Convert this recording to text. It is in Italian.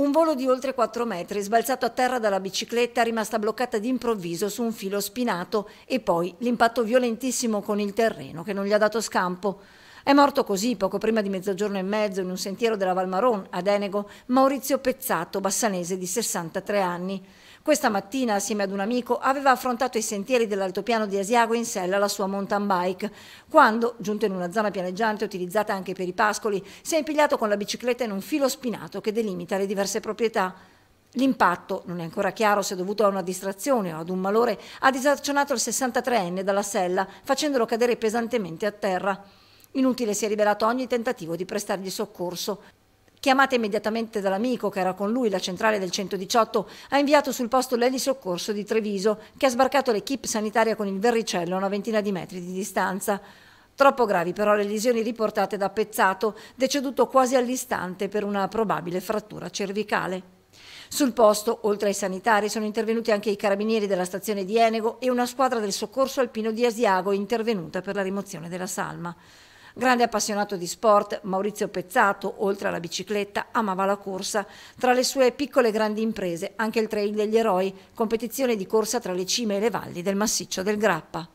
Un volo di oltre 4 metri, sbalzato a terra dalla bicicletta, rimasta bloccata d'improvviso su un filo spinato e poi l'impatto violentissimo con il terreno che non gli ha dato scampo. È morto così, poco prima di mezzogiorno e mezzo, in un sentiero della Valmaron, ad Enego, Maurizio Pezzato, bassanese di 63 anni. Questa mattina, assieme ad un amico, aveva affrontato i sentieri dell'altopiano di Asiago in sella la sua mountain bike, quando, giunto in una zona pianeggiante utilizzata anche per i pascoli, si è impigliato con la bicicletta in un filo spinato che delimita le diverse proprietà. L'impatto, non è ancora chiaro se dovuto a una distrazione o ad un malore, ha disazionato il 63enne dalla sella, facendolo cadere pesantemente a terra. Inutile si è rivelato ogni tentativo di prestargli soccorso. Chiamata immediatamente dall'amico che era con lui, la centrale del 118 ha inviato sul posto l'elisoccorso di Treviso, che ha sbarcato l'equipe sanitaria con il verricello a una ventina di metri di distanza. Troppo gravi però le lesioni riportate da Pezzato, deceduto quasi all'istante per una probabile frattura cervicale. Sul posto, oltre ai sanitari, sono intervenuti anche i carabinieri della stazione di Enego e una squadra del soccorso alpino di Asiago intervenuta per la rimozione della salma. Grande appassionato di sport, Maurizio Pezzato, oltre alla bicicletta, amava la corsa. Tra le sue piccole e grandi imprese, anche il Trail degli Eroi, competizione di corsa tra le cime e le valli del massiccio del Grappa.